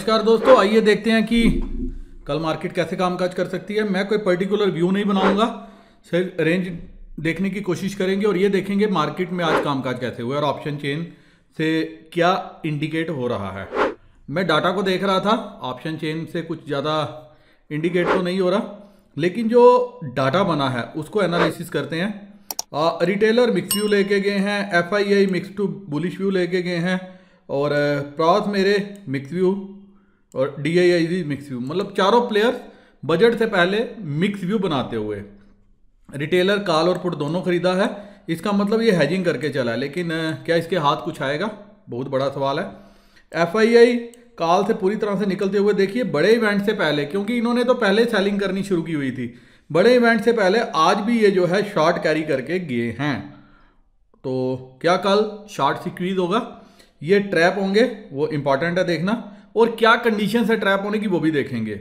नमस्कार दोस्तों आइए देखते हैं कि कल मार्केट कैसे कामकाज कर सकती है मैं कोई पर्टिकुलर व्यू नहीं बनाऊंगा सिर्फ रेंज देखने की कोशिश करेंगे और ये देखेंगे मार्केट में आज कामकाज कैसे हुआ और ऑप्शन चेन से क्या इंडिकेट हो रहा है मैं डाटा को देख रहा था ऑप्शन चेन से कुछ ज़्यादा इंडिकेट तो नहीं हो रहा लेकिन जो डाटा बना है उसको एनालिसिस करते हैं आ, रिटेलर मिक्स व्यू लेके गए हैं F I I mix to bullish view लेके गए हैं और प्रॉस uh, मेरे मिक्स व्यू और डी आई आई भी मिक्स व्यू मतलब चारों प्लेयर्स बजट से पहले मिक्स व्यू बनाते हुए रिटेलर कॉल और पुट दोनों खरीदा है इसका मतलब ये हैजिंग करके चला है लेकिन क्या इसके हाथ कुछ आएगा बहुत बड़ा सवाल है एफ आई आई काल से पूरी तरह से निकलते हुए देखिए बड़े इवेंट से पहले क्योंकि इन्होंने तो पहले सेलिंग करनी शुरू की हुई थी बड़े इवेंट से पहले आज भी ये जो है शॉर्ट कैरी करके गए हैं तो क्या कल शॉर्ट सिक्वीज होगा ये ट्रैप होंगे वो इंपॉर्टेंट है देखना और क्या कंडीशन है ट्रैप होने की वो भी देखेंगे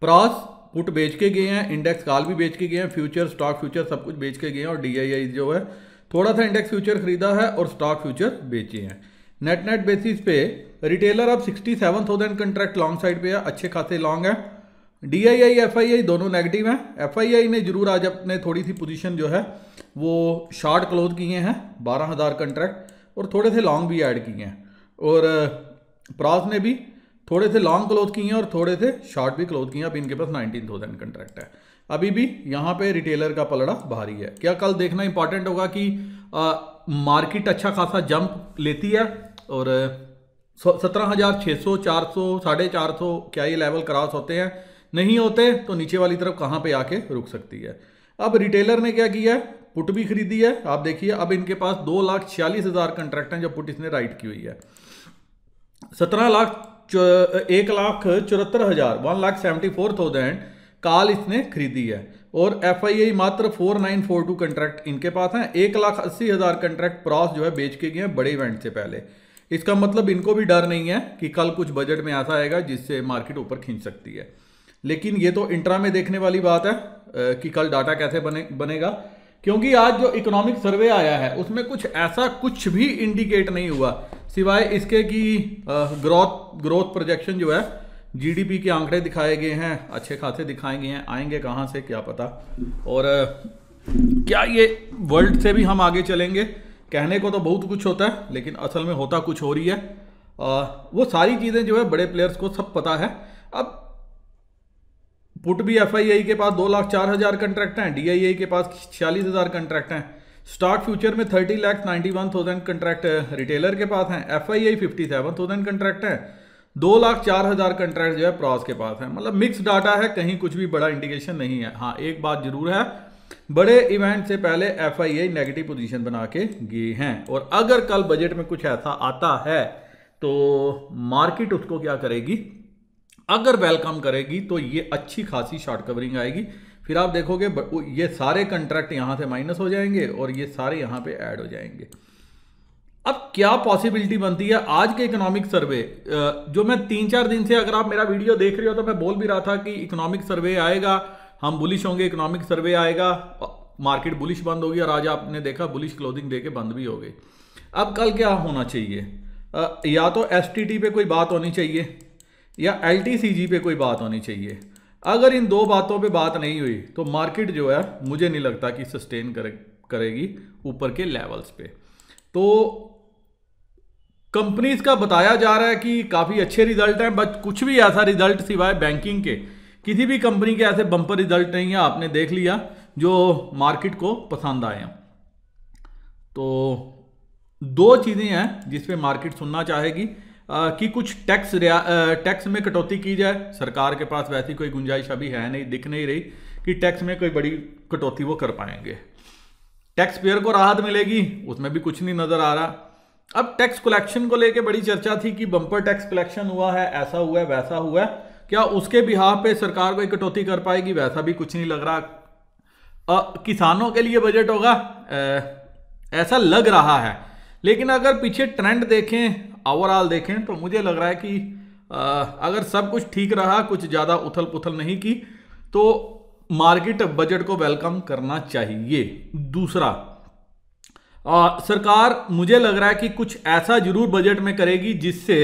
प्रॉस पुट बेच के गए हैं इंडेक्स काल भी बेच के गए हैं फ्यूचर स्टॉक फ्यूचर सब कुछ बेच के गए हैं और डी जो है थोड़ा सा इंडेक्स फ्यूचर खरीदा है और स्टॉक फ्यूचर बेचे हैं नेट नेट बेसिस पे रिटेलर अब sixty seven thousand contract long side पे है अच्छे खासे लॉन्ग है D I I F I आई दोनों नेगेटिव हैं एफ आई आई ने जरूर आज अपने थोड़ी सी पोजीशन जो है वो शॉर्ट क्लोज किए हैं बारह हज़ार कंट्रैक्ट और थोड़े से लॉन्ग भी ऐड किए हैं और प्रॉस ने भी थोड़े से लॉन्ग क्लोथ किए हैं और थोड़े से शॉर्ट भी क्लोथ किए हैं अब इनके पास नाइनटीन थाउजेंड कंट्रैक्ट है अभी भी यहाँ पे रिटेलर का पलड़ा भारी है क्या कल देखना इंपॉर्टेंट होगा कि मार्केट अच्छा खासा जंप लेती है और सत्रह हज़ार छः सौ चार सौ साढ़े चार सौ क्या ये लेवल क्रॉस होते हैं नहीं होते तो नीचे वाली तरफ कहाँ पे आके रुक सकती है अब रिटेलर ने क्या किया है पुट भी खरीदी है आप देखिए अब इनके पास दो लाख छियालीस हज़ार कंट्रैक्ट हैं जो पुट इसने राइट की हुई है सत्रह लाख एक लाख चौहत्तर हज़ार one lakh seventy four thousand call इसने खरीदी है और एफ आई आई मात्र four nine four two contract इनके पास हैं एक लाख अस्सी हज़ार कंट्रैक्ट प्रॉस जो है बेच के गए हैं बड़े इवेंट से पहले इसका मतलब इनको भी डर नहीं है कि कल कुछ बजट में ऐसा आएगा जिससे मार्केट ऊपर खींच सकती है लेकिन ये तो इंट्रा में देखने वाली बात है कि कल डाटा कैसे बने बनेगा क्योंकि आज जो इकोनॉमिक सर्वे आया है उसमें कुछ ऐसा कुछ भी इंडिकेट नहीं हुआ सिवाय इसके कि ग्रोथ ग्रोथ प्रोजेक्शन जो है जीडीपी के आंकड़े दिखाए गए हैं अच्छे खासे दिखाए गए हैं आएंगे कहाँ से क्या पता और क्या ये वर्ल्ड से भी हम आगे चलेंगे कहने को तो बहुत कुछ होता है लेकिन असल में होता कुछ हो रही है आ, वो सारी चीज़ें जो है बड़े प्लेयर्स को सब पता है अब पुट भी एफ के पास दो लाख चार हज़ार कंट्रैक्ट हैं डी के पास छियालीस हज़ार कंट्रैक्ट हैं स्टॉक फ्यूचर में thirty lakh ninety one thousand contract retailer के पास हैं F I I fifty seven thousand contract हैं दो लाख चार हज़ार कंट्रैक्ट जो है प्रॉस के पास है मतलब मिक्स डाटा है कहीं कुछ भी बड़ा इंडिकेशन नहीं है हाँ एक बात जरूर है बड़े इवेंट से पहले F I I negative position बना के गए हैं और अगर कल बजट में कुछ ऐसा आता है तो मार्केट उसको क्या करेगी अगर वेलकम करेगी तो ये अच्छी खासी शॉर्ट कवरिंग आएगी फिर आप देखोगे ये सारे कंट्रैक्ट यहाँ से माइनस हो जाएंगे और ये सारे यहाँ पे ऐड हो जाएंगे अब क्या पॉसिबिलिटी बनती है आज के इकोनॉमिक सर्वे जो मैं तीन चार दिन से अगर आप मेरा वीडियो देख रहे हो तो मैं बोल भी रहा था कि इकोनॉमिक सर्वे आएगा हम बुलिश होंगे इकोनॉमिक सर्वे आएगा मार्केट बुलिश बंद होगी और आज आपने देखा बुलिश क्लोदिंग दे के बंद भी हो गई अब कल क्या होना चाहिए या तो एस पे कोई बात होनी चाहिए या एल पे कोई बात होनी चाहिए अगर इन दो बातों पे बात नहीं हुई तो मार्केट जो है मुझे नहीं लगता कि सस्टेन करे करेगी ऊपर के लेवल्स पे तो कंपनीज का बताया जा रहा है कि काफ़ी अच्छे रिजल्ट हैं बट कुछ भी ऐसा रिजल्ट सिवाय बैंकिंग के किसी भी कंपनी के ऐसे बम्पर रिजल्ट नहीं है आपने देख लिया जो मार्केट को पसंद आए हैं तो दो चीज़ें हैं जिसपे मार्केट सुनना चाहेगी कि कुछ टैक्स टैक्स में कटौती की जाए सरकार के पास वैसी कोई गुंजाइश अभी है नहीं दिख नहीं रही कि टैक्स में कोई बड़ी कटौती वो कर पाएंगे टैक्स पेयर को राहत मिलेगी उसमें भी कुछ नहीं नज़र आ रहा अब टैक्स कलेक्शन को लेके बड़ी चर्चा थी कि बंपर टैक्स कलेक्शन हुआ है ऐसा हुआ है वैसा हुआ है क्या उसके बिहार पे सरकार कोई कटौती कर पाएगी वैसा भी कुछ नहीं लग रहा आ, किसानों के लिए बजट होगा ऐसा लग रहा है लेकिन अगर पीछे ट्रेंड देखें ओवरऑल देखें तो मुझे लग रहा है कि आ, अगर सब कुछ ठीक रहा कुछ ज़्यादा उथल पुथल नहीं की तो मार्केट बजट को वेलकम करना चाहिए दूसरा आ, सरकार मुझे लग रहा है कि कुछ ऐसा जरूर बजट में करेगी जिससे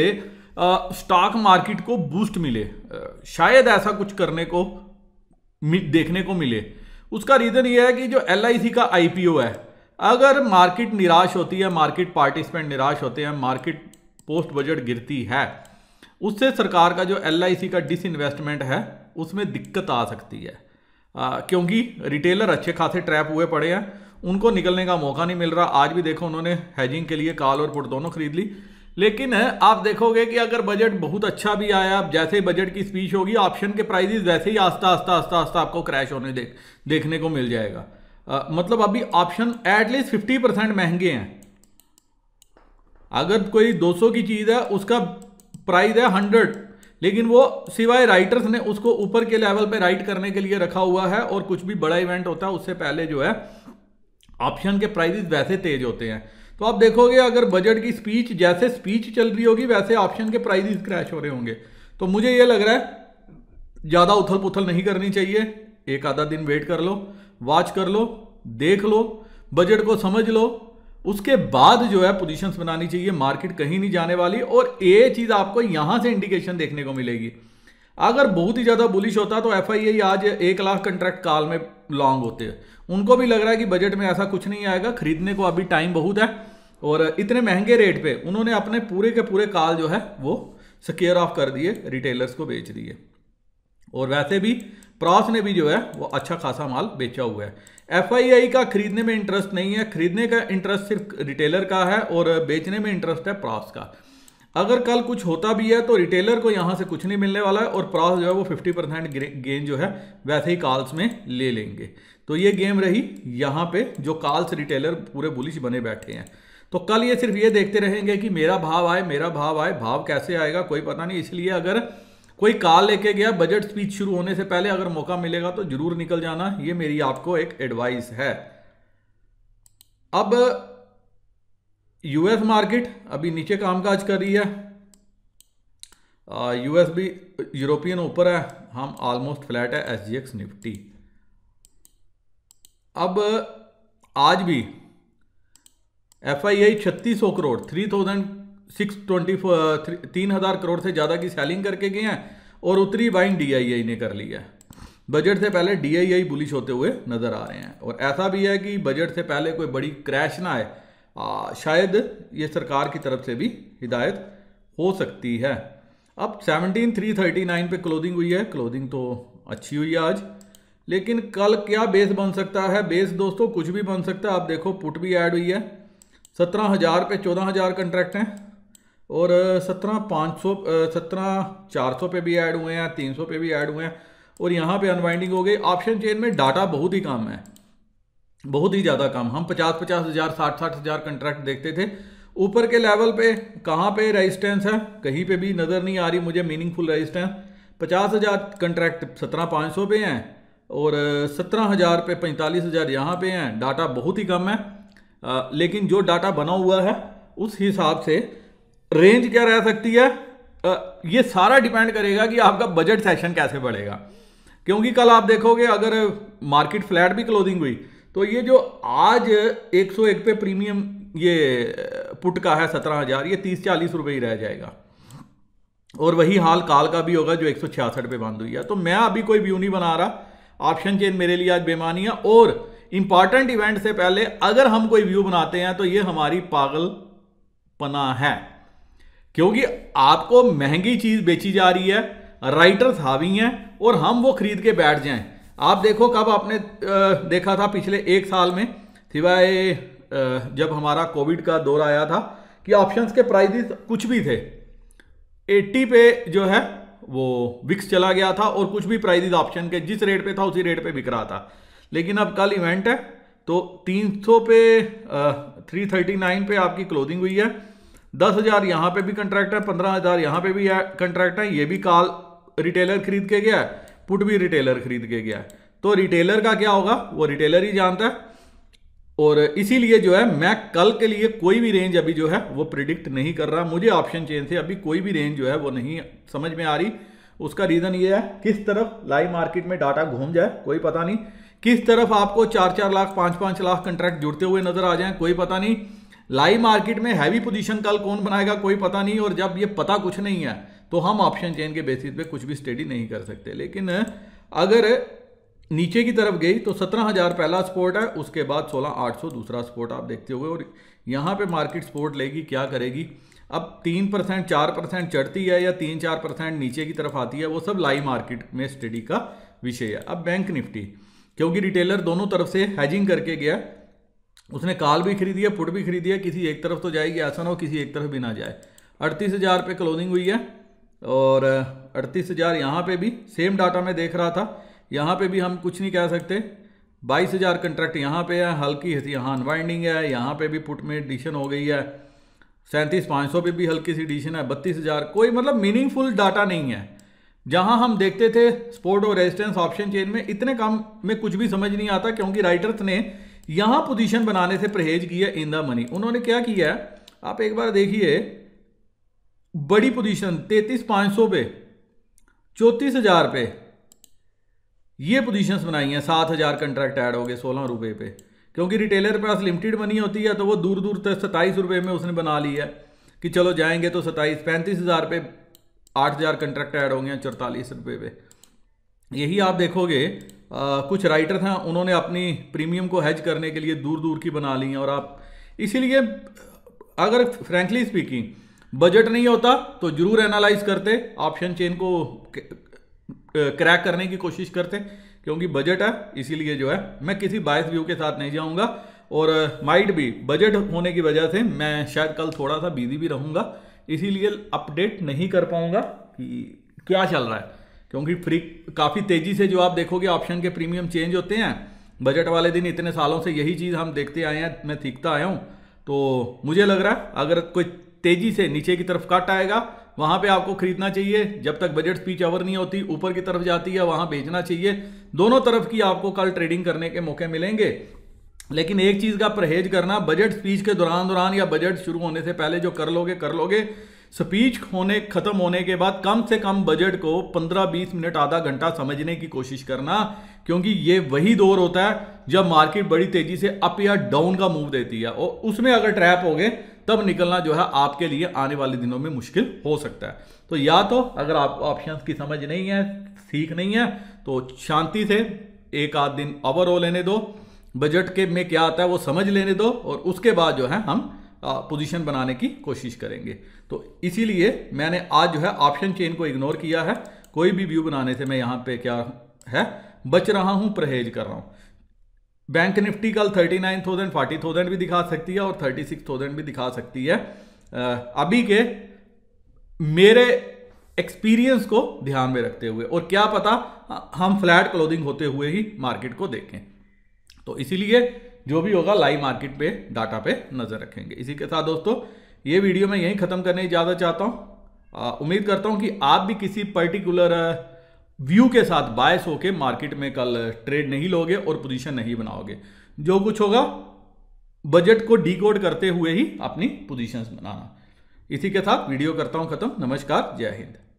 स्टॉक मार्केट को बूस्ट मिले आ, शायद ऐसा कुछ करने को देखने को मिले उसका रीज़न यह है कि जो एल का आई है अगर मार्केट निराश होती है मार्केट पार्टिसिपेंट निराश होते हैं मार्केट पोस्ट बजट गिरती है उससे सरकार का जो एल का डिस इन्वेस्टमेंट है उसमें दिक्कत आ सकती है आ, क्योंकि रिटेलर अच्छे खासे ट्रैप हुए पड़े हैं उनको निकलने का मौका नहीं मिल रहा आज भी देखो उन्होंने हैजिंग के लिए काल और पुट दोनों खरीद ली लेकिन आप देखोगे कि अगर बजट बहुत अच्छा भी आया जैसे ही बजट की स्पीच होगी ऑप्शन के प्राइजेस वैसे ही आस्ता आस्ता आस्ता आस्ता आपको क्रैश होने देख देखने को मिल जाएगा मतलब अभी ऑप्शन एटलीस्ट फिफ्टी परसेंट महंगे हैं अगर कोई 200 की चीज़ है उसका प्राइस है 100 लेकिन वो सिवाय राइटर्स ने उसको ऊपर के लेवल पे राइट करने के लिए रखा हुआ है और कुछ भी बड़ा इवेंट होता है उससे पहले जो है ऑप्शन के प्राइजेस वैसे तेज होते हैं तो आप देखोगे अगर बजट की स्पीच जैसे स्पीच चल रही होगी वैसे ऑप्शन के प्राइजेस क्रैश हो रहे होंगे तो मुझे ये लग रहा है ज़्यादा उथल पुथल नहीं करनी चाहिए एक आधा दिन वेट कर लो वॉच कर लो देख लो बजट को समझ लो उसके बाद जो है पोजीशंस बनानी चाहिए मार्केट कहीं नहीं जाने वाली और ये चीज़ आपको यहाँ से इंडिकेशन देखने को मिलेगी अगर बहुत ही ज़्यादा बुलिश होता तो एफ आज एक लाख कंट्रैक्ट काल में लॉन्ग होते हैं उनको भी लग रहा है कि बजट में ऐसा कुछ नहीं आएगा खरीदने को अभी टाइम बहुत है और इतने महंगे रेट पे उन्होंने अपने पूरे के पूरे काल जो है वो सिक्योर ऑफ कर दिए रिटेलर्स को बेच दिए और वैसे भी प्रॉस ने भी जो है वो अच्छा खासा माल बेचा हुआ है एफ का खरीदने में इंटरेस्ट नहीं है खरीदने का इंटरेस्ट सिर्फ रिटेलर का है और बेचने में इंटरेस्ट है प्रॉस का अगर कल कुछ होता भी है तो रिटेलर को यहाँ से कुछ नहीं मिलने वाला है और प्रॉस जो है वो 50 परसेंट गेंद जो है वैसे ही कॉल्स में ले लेंगे तो ये गेम रही यहाँ पे जो कॉल्स रिटेलर पूरे बुलिश बने बैठे हैं तो कल ये सिर्फ ये देखते रहेंगे कि मेरा भाव आए मेरा भाव आए भाव कैसे आएगा कोई पता नहीं इसलिए अगर कोई कार लेके गया बजट स्पीच शुरू होने से पहले अगर मौका मिलेगा तो जरूर निकल जाना ये मेरी आपको एक एडवाइस है अब यूएस मार्केट अभी नीचे कामकाज कर रही है यूएस भी यूरोपियन ऊपर है हम ऑलमोस्ट फ्लैट है एसजीएक्स निफ्टी अब आज भी एफ आई आई छत्तीस सौ crore three thousand six twenty तीन हज़ार करोड़ से ज़्यादा की सेलिंग करके गए हैं और उतनी बाइंग डीआईआई ने कर ली है बजट से पहले डीआईआई बुलिश होते हुए नज़र आ रहे हैं और ऐसा भी है कि बजट से पहले कोई बड़ी क्रैश ना आए आ, शायद ये सरकार की तरफ से भी हिदायत हो सकती है अब सेवनटीन थ्री थर्टी नाइन पर क्लोजिंग हुई है क्लोजिंग तो अच्छी हुई है आज लेकिन कल क्या बेस बन सकता है बेस दोस्तों कुछ भी बन सकता है आप देखो पुट भी ऐड हुई है सत्रह हज़ार पे चौदह हज़ार कंट्रैक्ट हैं और सत्रह पाँच सौ सत्रह चार सौ पे भी ऐड हुए हैं तीन सौ पे भी ऐड हुए हैं और यहाँ पे अनवाइंडिंग हो गई ऑप्शन चेन में डाटा बहुत ही कम है बहुत ही ज़्यादा कम हम पचास पचास हज़ार साठ साठ हज़ार कंट्रैक्ट देखते थे ऊपर के लेवल पे कहाँ पे रेजिस्टेंस है कहीं पे भी नज़र नहीं आ रही मुझे मीनिंगफुल रेजिस्टेंस पचास हज़ार कंट्रैक्ट सत्रह पाँच सौ पे हैं और सत्रह हज़ार पे पैंतालीस हज़ार यहाँ पे हैं डाटा बहुत ही कम है आ, लेकिन जो डाटा बना हुआ है उस हिसाब से रेंज क्या रह सकती है ये सारा डिपेंड करेगा कि आपका बजट सेशन कैसे बढ़ेगा क्योंकि कल आप देखोगे अगर मार्केट फ्लैट भी क्लोजिंग हुई तो ये जो आज 101 पे प्रीमियम ये पुट का है सत्रह हजार ये तीस चालीस रुपये ही रह जाएगा और वही हाल काल का भी होगा जो एक पे बंद हुई है तो मैं अभी कोई व्यू नहीं बना रहा ऑप्शन चेन मेरे लिए आज बेमानी है और इंपॉर्टेंट इवेंट से पहले अगर हम कोई व्यू बनाते हैं तो ये हमारी पागल पना है क्योंकि आपको महंगी चीज़ बेची जा रही है राइटर्स हावी हैं और हम वो खरीद के बैठ जाएं आप देखो कब आपने देखा था पिछले एक साल में सिवाय जब हमारा कोविड का दौर आया था कि ऑप्शंस के प्राइजेस कुछ भी थे 80 पे जो है वो विक्स चला गया था और कुछ भी प्राइजेस ऑप्शन के जिस रेट पे था उसी रेट पे बिक रहा था लेकिन अब कल इवेंट है तो 300 पे आ, 339 पे आपकी क्लोथिंग हुई है दस हजार यहां पर भी कंट्रैक्ट है पंद्रह हजार यहां पर भी कंट्रैक्ट है ये भी काल रिटेलर खरीद के गया है पुट भी रिटेलर खरीद के गया है तो रिटेलर का क्या होगा वो रिटेलर ही जानता है और इसीलिए जो है मैं कल के लिए कोई भी रेंज अभी जो है वो प्रिडिक्ट नहीं कर रहा मुझे ऑप्शन चेंज से अभी कोई भी रेंज जो है वो नहीं समझ में आ रही उसका रीज़न ये है किस तरफ लाइव मार्केट में डाटा घूम जाए कोई पता नहीं किस तरफ आपको चार चार लाख पांच पांच लाख कंट्रैक्ट जुड़ते हुए नजर आ जाए कोई पता नहीं लाइव मार्केट में हैवी पोजीशन कल कौन बनाएगा कोई पता नहीं और जब ये पता कुछ नहीं है तो हम ऑप्शन चेन के बेसिस पे कुछ भी स्टडी नहीं कर सकते लेकिन अगर नीचे की तरफ गई तो सत्रह हज़ार पहला सपोर्ट है उसके बाद सोलह आठ सौ दूसरा सपोर्ट आप देखते हुए और यहाँ पे मार्केट सपोर्ट लेगी क्या करेगी अब तीन परसेंट चार परसेंट चढ़ती है या तीन चार परसेंट नीचे की तरफ आती है वो सब लाइव मार्केट में स्टडी का विषय है अब बैंक निफ्टी क्योंकि रिटेलर दोनों तरफ से हैजिंग करके गया उसने काल भी खरीदी है पुट भी खरीदी है किसी एक तरफ तो जाएगी ऐसा ना हो किसी एक तरफ भी ना जाए अड़तीस हज़ार पे क्लोजिंग हुई है और अड़तीस हज़ार यहाँ पर भी सेम डाटा में देख रहा था यहाँ पे भी हम कुछ नहीं कह सकते बाईस हज़ार कंट्रैक्ट यहाँ पे है हल्की यहाँ अनवाइंडिंग है यहाँ पे भी पुट में एडिशन हो गई है सैंतीस पाँच सौ पर भी हल्की सी एडिशन है बत्तीस हज़ार कोई मतलब मीनिंगफुल डाटा नहीं है जहाँ हम देखते थे स्पोर्ट और रेजिस्टेंस ऑप्शन चेन में इतने काम में कुछ भी समझ नहीं आता क्योंकि राइटर्स ने यहां पोजीशन बनाने से परहेज किया इन द मनी उन्होंने क्या किया आप एक बार देखिए बड़ी पोजीशन तैतीस पाँच सौ पे चौतीस हजार पे ये पोजीशंस बनाई हैं सात हजार कंट्रैक्ट ऐड हो गए सोलह रुपए पे क्योंकि रिटेलर के पास लिमिटेड मनी होती है तो वो दूर दूर तक सत्ताईस रुपए में उसने बना लिया कि चलो जाएंगे तो सत्ताईस पैंतीस हज़ार पे आठ हज़ार कंट्रैक्ट ऐड होंगे चौतालीस रुपए पे यही आप देखोगे आ, कुछ राइटर हैं उन्होंने अपनी प्रीमियम को हैज करने के लिए दूर दूर की बना ली हैं और आप इसीलिए अगर फ्रेंकली स्पीकिंग बजट नहीं होता तो ज़रूर एनालाइज करते ऑप्शन चेन को क्रैक करने की कोशिश करते क्योंकि बजट है इसीलिए जो है मैं किसी बायस व्यू के साथ नहीं जाऊंगा और माइट भी बजट होने की वजह से मैं शायद कल थोड़ा सा बिजी भी रहूंगा इसीलिए अपडेट नहीं कर पाऊंगा कि क्या चल रहा है क्योंकि फ्री काफ़ी तेज़ी से जो आप देखोगे ऑप्शन के प्रीमियम चेंज होते हैं बजट वाले दिन इतने सालों से यही चीज़ हम देखते आए हैं मैं सीखता आया हूँ तो मुझे लग रहा है अगर कोई तेज़ी से नीचे की तरफ कट आएगा वहाँ पे आपको खरीदना चाहिए जब तक बजट स्पीच ओवर नहीं होती ऊपर की तरफ जाती है वहाँ बेचना चाहिए दोनों तरफ की आपको कल ट्रेडिंग करने के मौके मिलेंगे लेकिन एक चीज़ का परहेज करना बजट स्पीच के दौरान दौरान या बजट शुरू होने से पहले जो कर लोगे कर लोगे स्पीच होने खत्म होने के बाद कम से कम बजट को 15-20 मिनट आधा घंटा समझने की कोशिश करना क्योंकि ये वही दौर होता है जब मार्केट बड़ी तेजी से अप या डाउन का मूव देती है और उसमें अगर ट्रैप हो गए तब निकलना जो है आपके लिए आने वाले दिनों में मुश्किल हो सकता है तो या तो अगर आपको ऑप्शन की समझ नहीं है सीख नहीं है तो शांति से एक आध दिन ओवरऑल लेने दो बजट के में क्या आता है वो समझ लेने दो और उसके बाद जो है हम पोजीशन बनाने की कोशिश करेंगे तो इसीलिए मैंने आज जो है ऑप्शन चेन को इग्नोर किया है कोई भी व्यू बनाने से मैं यहाँ पे क्या है बच रहा हूँ परहेज कर रहा हूँ बैंक निफ्टी कल thirty nine thousand forty thousand भी दिखा सकती है और थर्टी सिक्स थाउजेंड भी दिखा सकती है अभी के मेरे एक्सपीरियंस को ध्यान में रखते हुए और क्या पता हम फ्लैट क्लोदिंग होते हुए ही मार्केट को देखें तो इसीलिए जो भी होगा लाइव मार्केट पे डाटा पे नज़र रखेंगे इसी के साथ दोस्तों ये वीडियो मैं यहीं ख़त्म करने ज्यादा चाहता हूँ उम्मीद करता हूँ कि आप भी किसी पर्टिकुलर व्यू के साथ बायस होके मार्केट में कल ट्रेड नहीं लोगे और पोजीशन नहीं बनाओगे जो कुछ होगा बजट को डिकोड करते हुए ही अपनी पोजीशंस बनाना इसी के साथ वीडियो करता हूँ ख़त्म नमस्कार जय हिंद